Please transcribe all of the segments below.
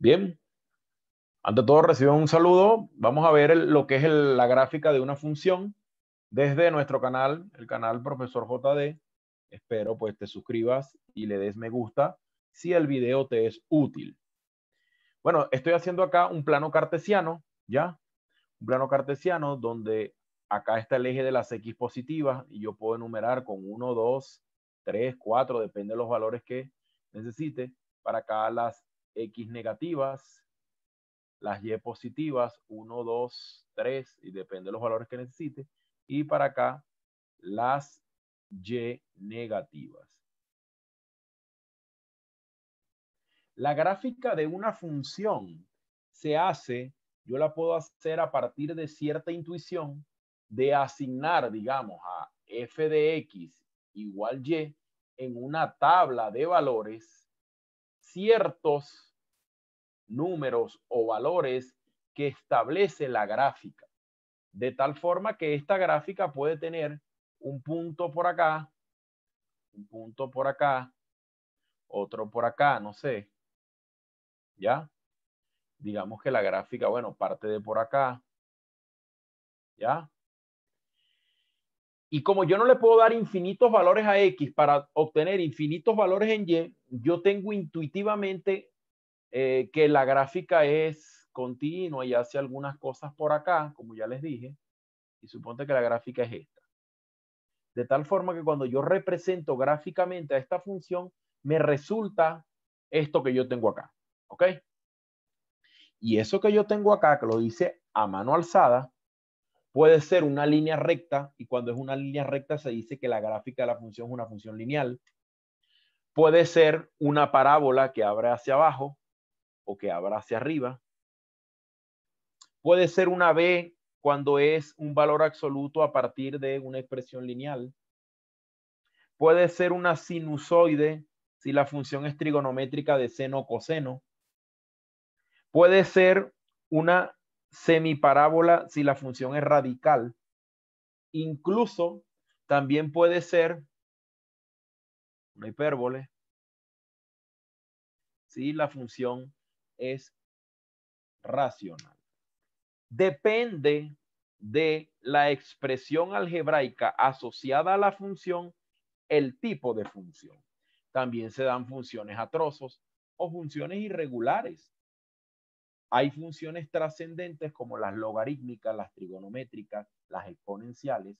Bien, ante todo reciban un saludo. Vamos a ver lo que es la gráfica de una función desde nuestro canal, el canal Profesor JD. Espero pues te suscribas y le des me gusta si el video te es útil. Bueno, estoy haciendo acá un plano cartesiano, ¿ya? Un plano cartesiano donde acá está el eje de las X positivas y yo puedo enumerar con 1, 2, 3, 4, depende de los valores que necesite. Para acá las X negativas, las Y positivas, 1, 2, 3, y depende de los valores que necesite. Y para acá, las Y negativas. La gráfica de una función se hace, yo la puedo hacer a partir de cierta intuición de asignar, digamos, a f de x igual y en una tabla de valores ciertos números o valores que establece la gráfica. De tal forma que esta gráfica puede tener un punto por acá, un punto por acá, otro por acá, no sé. ¿Ya? Digamos que la gráfica, bueno, parte de por acá. ¿Ya? Y como yo no le puedo dar infinitos valores a X para obtener infinitos valores en Y, yo tengo intuitivamente eh, que la gráfica es continua y hace algunas cosas por acá, como ya les dije, y suponte que la gráfica es esta. De tal forma que cuando yo represento gráficamente a esta función, me resulta esto que yo tengo acá. ¿Ok? Y eso que yo tengo acá, que lo dice a mano alzada, puede ser una línea recta, y cuando es una línea recta se dice que la gráfica de la función es una función lineal. Puede ser una parábola que abre hacia abajo, o que abra hacia arriba. Puede ser una B cuando es un valor absoluto a partir de una expresión lineal. Puede ser una sinusoide si la función es trigonométrica de seno o coseno. Puede ser una semiparábola si la función es radical. Incluso también puede ser una hipérbole si la función es racional. Depende de la expresión algebraica asociada a la función, el tipo de función. También se dan funciones a trozos o funciones irregulares. Hay funciones trascendentes como las logarítmicas, las trigonométricas, las exponenciales.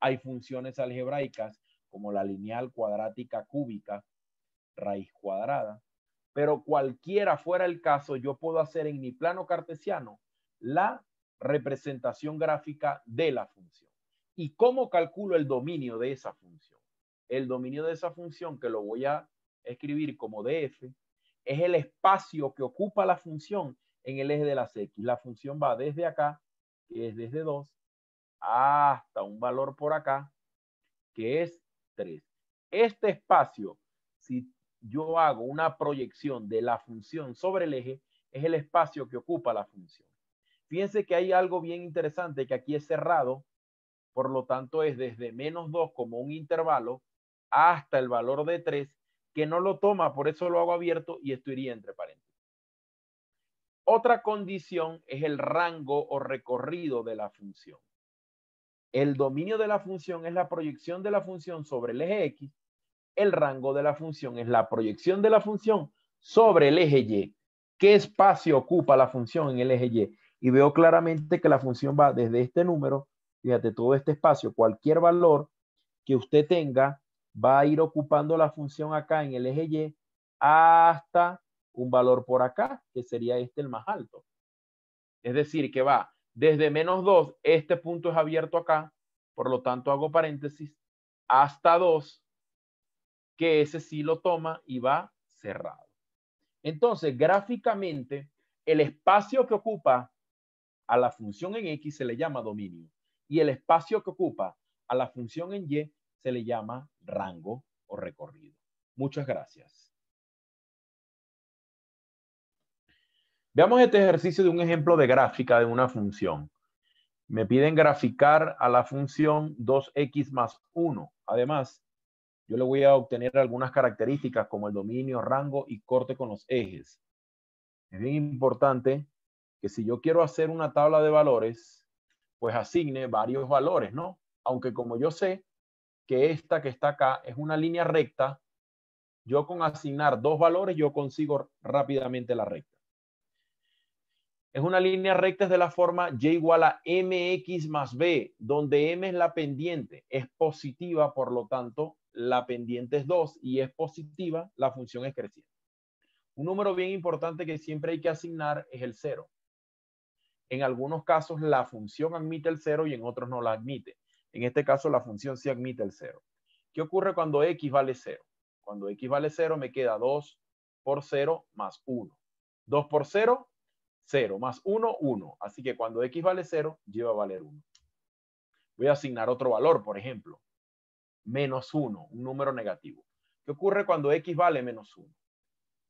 Hay funciones algebraicas como la lineal, cuadrática, cúbica, raíz cuadrada. Pero cualquiera fuera el caso, yo puedo hacer en mi plano cartesiano la representación gráfica de la función. ¿Y cómo calculo el dominio de esa función? El dominio de esa función, que lo voy a escribir como df, es el espacio que ocupa la función en el eje de las x. La función va desde acá, que es desde 2, hasta un valor por acá, que es 3. Este espacio, si yo hago una proyección de la función sobre el eje, es el espacio que ocupa la función. Fíjense que hay algo bien interesante que aquí es cerrado, por lo tanto es desde menos 2 como un intervalo hasta el valor de 3, que no lo toma, por eso lo hago abierto y esto iría entre paréntesis. Otra condición es el rango o recorrido de la función. El dominio de la función es la proyección de la función sobre el eje X el rango de la función es la proyección de la función sobre el eje Y. ¿Qué espacio ocupa la función en el eje Y? Y veo claramente que la función va desde este número, fíjate, todo este espacio, cualquier valor que usted tenga, va a ir ocupando la función acá en el eje Y hasta un valor por acá, que sería este el más alto. Es decir, que va desde menos 2, este punto es abierto acá, por lo tanto hago paréntesis, hasta 2, que ese sí lo toma y va cerrado. Entonces, gráficamente, el espacio que ocupa a la función en X se le llama dominio y el espacio que ocupa a la función en Y se le llama rango o recorrido. Muchas gracias. Veamos este ejercicio de un ejemplo de gráfica de una función. Me piden graficar a la función 2x más 1. Además, yo le voy a obtener algunas características como el dominio, rango y corte con los ejes. Es bien importante que si yo quiero hacer una tabla de valores, pues asigne varios valores, ¿no? Aunque como yo sé que esta que está acá es una línea recta, yo con asignar dos valores, yo consigo rápidamente la recta. Es una línea recta de la forma y igual a mx más b, donde m es la pendiente, es positiva, por lo tanto, la pendiente es 2 y es positiva, la función es creciente. Un número bien importante que siempre hay que asignar es el 0. En algunos casos la función admite el 0 y en otros no la admite. En este caso la función sí admite el 0. ¿Qué ocurre cuando x vale 0? Cuando x vale 0 me queda 2 por 0 más 1. 2 por 0, 0 más 1, 1. Así que cuando x vale 0, lleva a valer 1. Voy a asignar otro valor, por ejemplo menos 1, un número negativo. ¿Qué ocurre cuando x vale menos 1?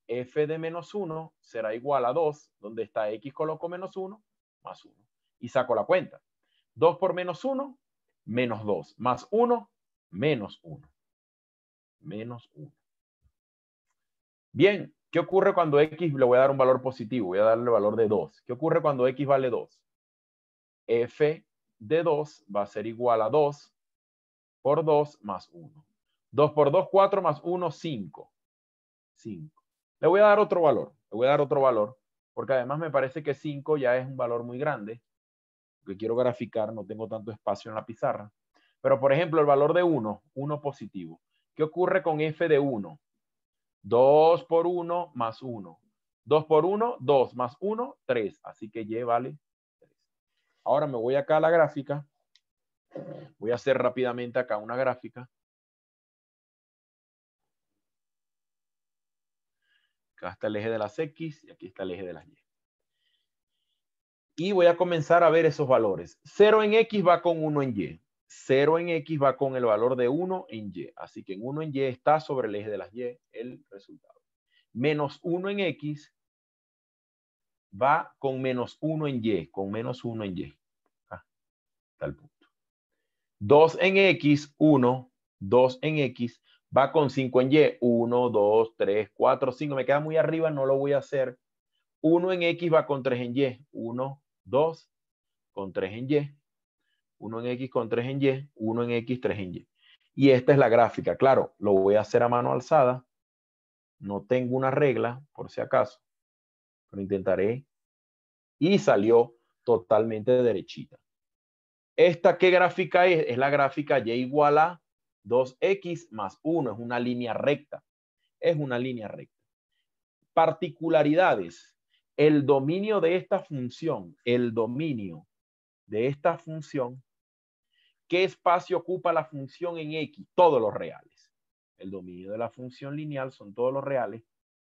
f de menos 1 será igual a 2, donde está x coloco menos 1, más 1. Y saco la cuenta. 2 por menos 1, menos 2. Más 1, menos 1. Menos 1. Bien, ¿qué ocurre cuando x le voy a dar un valor positivo? Voy a darle el valor de 2. ¿Qué ocurre cuando x vale 2? f de 2 va a ser igual a 2 por 2 más 1. 2 por 2, 4 más 1, 5. 5. Le voy a dar otro valor. Le voy a dar otro valor. Porque además me parece que 5 ya es un valor muy grande. Que quiero graficar, no tengo tanto espacio en la pizarra. Pero por ejemplo, el valor de 1, 1 positivo. ¿Qué ocurre con f de 1? 2 por 1 más 1. 2 por 1, 2 más 1, 3. Así que y vale 3. Ahora me voy acá a la gráfica. Voy a hacer rápidamente acá una gráfica. Acá está el eje de las X y aquí está el eje de las Y. Y voy a comenzar a ver esos valores. 0 en X va con 1 en Y. 0 en X va con el valor de 1 en Y. Así que en 1 en Y está sobre el eje de las Y el resultado. Menos 1 en X va con menos 1 en Y. Con menos 1 en Y. Ah, tal el punto. 2 en X, 1, 2 en X, va con 5 en Y, 1, 2, 3, 4, 5, me queda muy arriba, no lo voy a hacer. 1 en X va con 3 en Y, 1, 2, con 3 en Y, 1 en X con 3 en Y, 1 en X, 3 en Y. Y esta es la gráfica, claro, lo voy a hacer a mano alzada, no tengo una regla, por si acaso, pero intentaré. Y salió totalmente derechita. ¿Esta qué gráfica es? Es la gráfica y igual a 2x más 1, es una línea recta. Es una línea recta. Particularidades. El dominio de esta función, el dominio de esta función, ¿qué espacio ocupa la función en x? Todos los reales. El dominio de la función lineal son todos los reales.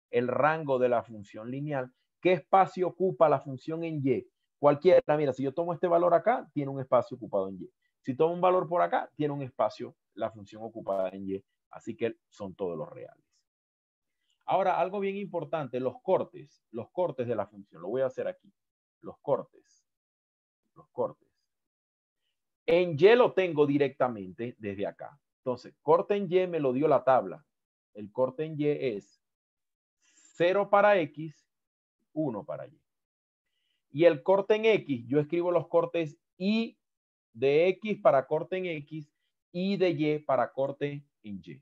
El rango de la función lineal, ¿qué espacio ocupa la función en y? Cualquiera, mira, si yo tomo este valor acá, tiene un espacio ocupado en Y. Si tomo un valor por acá, tiene un espacio, la función ocupada en Y. Así que son todos los reales. Ahora, algo bien importante, los cortes, los cortes de la función. Lo voy a hacer aquí. Los cortes, los cortes. En Y lo tengo directamente desde acá. Entonces, corte en Y me lo dio la tabla. El corte en Y es 0 para X, 1 para Y. Y el corte en X, yo escribo los cortes Y de X para corte en X y de Y para corte en Y.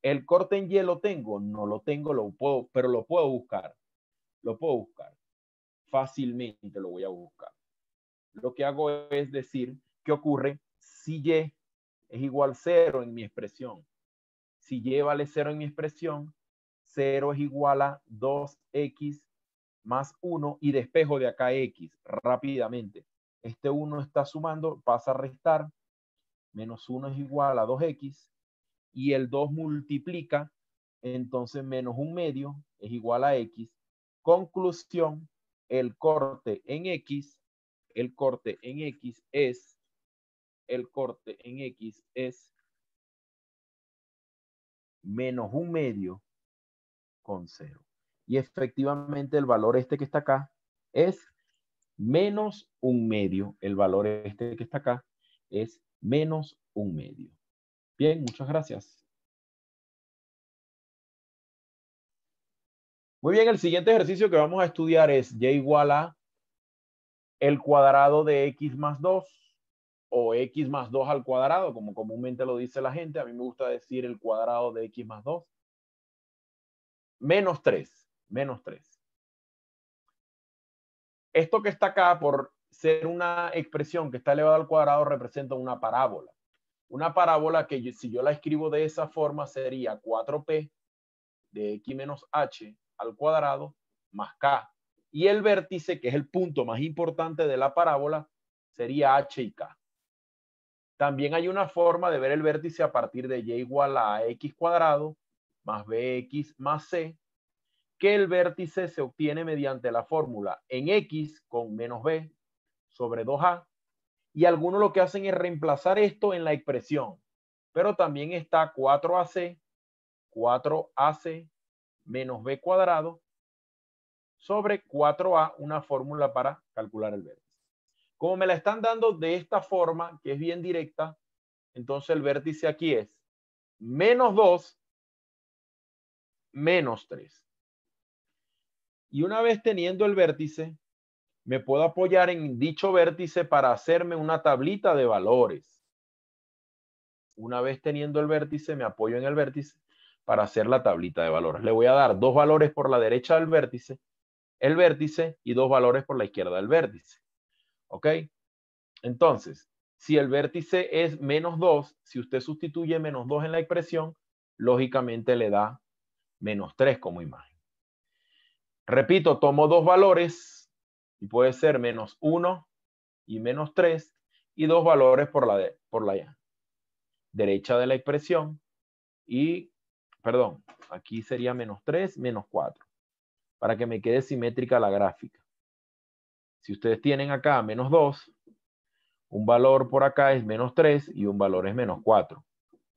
El corte en Y lo tengo, no lo tengo, lo puedo, pero lo puedo buscar. Lo puedo buscar. Fácilmente lo voy a buscar. Lo que hago es decir qué ocurre si Y es igual a cero en mi expresión. Si Y vale cero en mi expresión, 0 es igual a 2x más 1 y despejo de acá X rápidamente. Este 1 está sumando, pasa a restar, menos 1 es igual a 2X y el 2 multiplica, entonces menos un medio es igual a X. Conclusión, el corte en X, el corte en X es, el corte en X es menos un medio con 0 y efectivamente el valor este que está acá es menos un medio. El valor este que está acá es menos un medio. Bien, muchas gracias. Muy bien, el siguiente ejercicio que vamos a estudiar es y igual a el cuadrado de x más 2 o x más 2 al cuadrado, como comúnmente lo dice la gente. A mí me gusta decir el cuadrado de x más 2 menos 3 menos 3. Esto que está acá, por ser una expresión que está elevada al cuadrado, representa una parábola. Una parábola que si yo la escribo de esa forma sería 4p de x menos h al cuadrado más k. Y el vértice, que es el punto más importante de la parábola, sería h y k. También hay una forma de ver el vértice a partir de y igual a x cuadrado más bx más c que el vértice se obtiene mediante la fórmula en X con menos B sobre 2A. Y algunos lo que hacen es reemplazar esto en la expresión. Pero también está 4AC, 4AC menos B cuadrado sobre 4A, una fórmula para calcular el vértice. Como me la están dando de esta forma, que es bien directa, entonces el vértice aquí es menos 2 menos 3. Y una vez teniendo el vértice, me puedo apoyar en dicho vértice para hacerme una tablita de valores. Una vez teniendo el vértice, me apoyo en el vértice para hacer la tablita de valores. Le voy a dar dos valores por la derecha del vértice, el vértice, y dos valores por la izquierda del vértice. ¿Ok? Entonces, si el vértice es menos 2, si usted sustituye menos 2 en la expresión, lógicamente le da menos 3 como imagen. Repito, tomo dos valores y puede ser menos 1 y menos 3 y dos valores por la, de, por la derecha de la expresión y, perdón, aquí sería menos 3, menos 4, para que me quede simétrica la gráfica. Si ustedes tienen acá menos 2, un valor por acá es menos 3 y un valor es menos 4.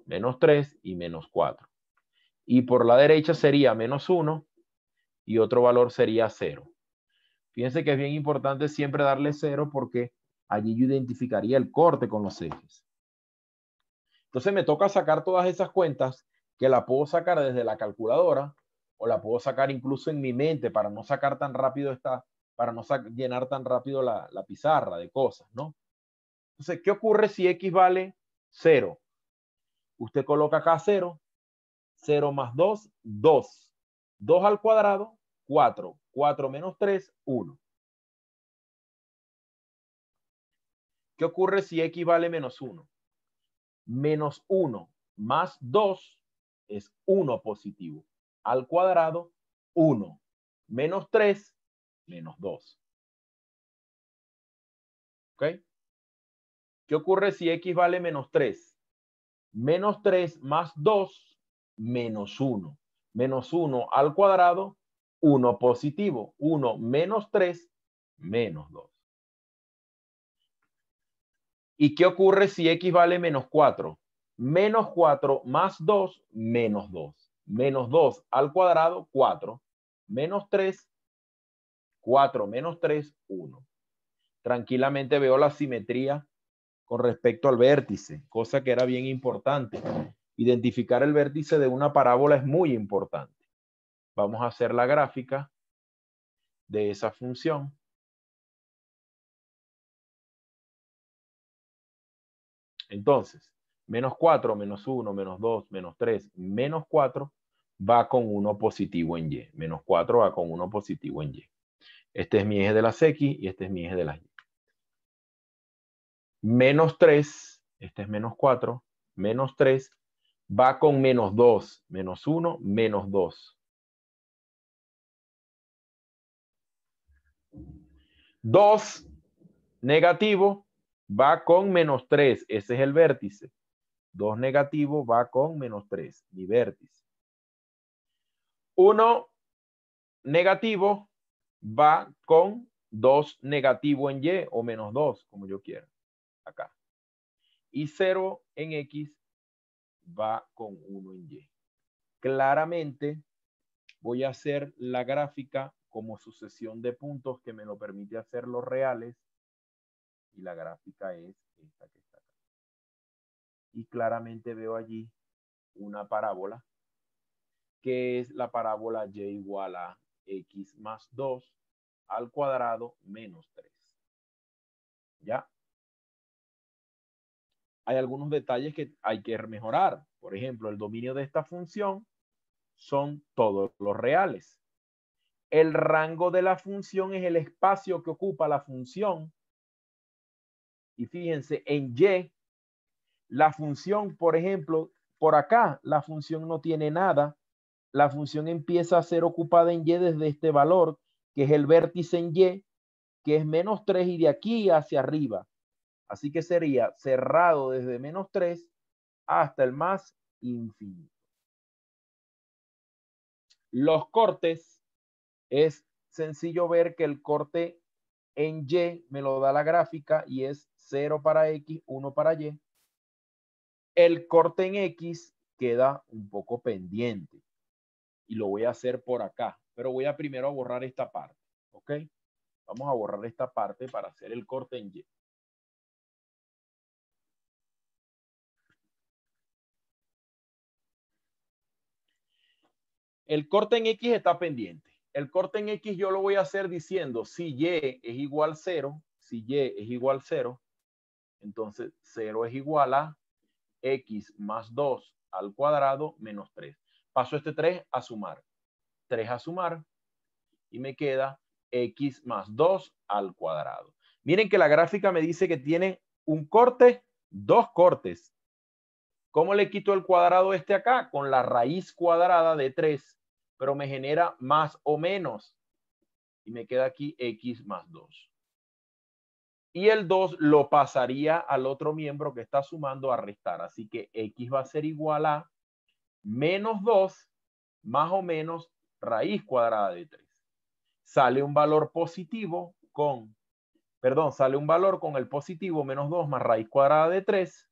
Menos 3 y menos 4. Y por la derecha sería menos 1 y otro valor sería cero. Fíjense que es bien importante siempre darle cero, porque allí yo identificaría el corte con los ejes. Entonces me toca sacar todas esas cuentas que la puedo sacar desde la calculadora o la puedo sacar incluso en mi mente para no sacar tan rápido esta, para no llenar tan rápido la, pizarra de cosas, ¿no? Entonces, ¿qué ocurre si x vale 0? Usted coloca acá cero, 0 más 2, 2. 2 al cuadrado, 4. 4 menos 3, 1. ¿Qué ocurre si x vale menos 1? Menos 1 más 2 es 1 positivo. Al cuadrado, 1. Menos 3, menos 2. ¿Ok? ¿Qué ocurre si x vale menos 3? Menos 3 más 2, menos 1 menos 1 al cuadrado, 1 positivo, 1 menos 3, menos 2. ¿Y qué ocurre si x vale menos 4? Menos 4 más 2, menos 2. Menos 2 al cuadrado, 4. Menos 3, 4 menos 3, 1. Tranquilamente veo la simetría con respecto al vértice, cosa que era bien importante. Identificar el vértice de una parábola es muy importante. Vamos a hacer la gráfica de esa función. Entonces, menos 4, menos 1, menos 2, menos 3, menos 4 va con 1 positivo en Y. Menos 4 va con 1 positivo en Y. Este es mi eje de las X y este es mi eje de las Y. Menos 3, este es menos 4, menos 3 va con menos 2, menos 1, menos 2. 2 negativo va con menos 3, ese es el vértice. 2 negativo va con menos 3, mi vértice. 1 negativo va con 2 negativo en Y o menos 2, como yo quiera, acá. Y 0 en X va con 1 en Y. Claramente voy a hacer la gráfica como sucesión de puntos que me lo permite hacer los reales. Y la gráfica es esta que está acá. Y claramente veo allí una parábola, que es la parábola y igual a x más 2 al cuadrado menos 3. ¿Ya? hay algunos detalles que hay que mejorar. Por ejemplo, el dominio de esta función son todos los reales. El rango de la función es el espacio que ocupa la función. Y fíjense, en Y, la función, por ejemplo, por acá, la función no tiene nada. La función empieza a ser ocupada en Y desde este valor, que es el vértice en Y, que es menos 3 y de aquí hacia arriba. Así que sería cerrado desde menos 3 hasta el más infinito. Los cortes, es sencillo ver que el corte en Y me lo da la gráfica y es 0 para X, 1 para Y. El corte en X queda un poco pendiente y lo voy a hacer por acá, pero voy a primero a borrar esta parte, ¿ok? Vamos a borrar esta parte para hacer el corte en Y. El corte en X está pendiente. El corte en X yo lo voy a hacer diciendo si Y es igual 0, si Y es igual 0, entonces 0 es igual a X más 2 al cuadrado menos 3. Paso este 3 a sumar. 3 a sumar y me queda X más 2 al cuadrado. Miren que la gráfica me dice que tiene un corte, dos cortes, ¿Cómo le quito el cuadrado este acá? Con la raíz cuadrada de 3, pero me genera más o menos. Y me queda aquí x más 2. Y el 2 lo pasaría al otro miembro que está sumando a restar. Así que x va a ser igual a menos 2 más o menos raíz cuadrada de 3. Sale un valor positivo con, perdón, sale un valor con el positivo menos 2 más raíz cuadrada de 3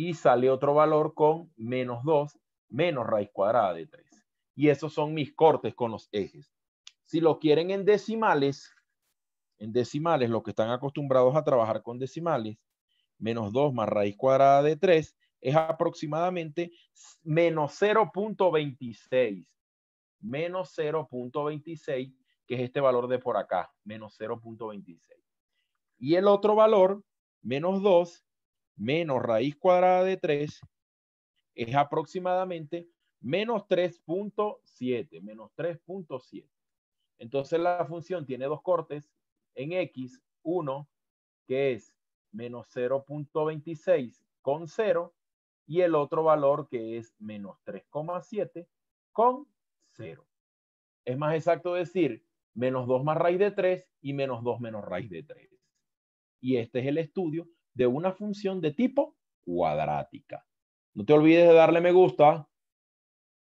y sale otro valor con menos 2 menos raíz cuadrada de 3. Y esos son mis cortes con los ejes. Si lo quieren en decimales, en decimales, los que están acostumbrados a trabajar con decimales, menos 2 más raíz cuadrada de 3 es aproximadamente menos 0.26. Menos 0.26, que es este valor de por acá, menos 0.26. Y el otro valor, menos 2, menos raíz cuadrada de 3 es aproximadamente menos 3.7, menos 3.7. Entonces la función tiene dos cortes en x, uno que es menos 0.26 con 0 y el otro valor que es menos 3,7 con 0. Es más exacto decir menos 2 más raíz de 3 y menos 2 menos raíz de 3. Y este es el estudio de una función de tipo cuadrática. No te olvides de darle me gusta,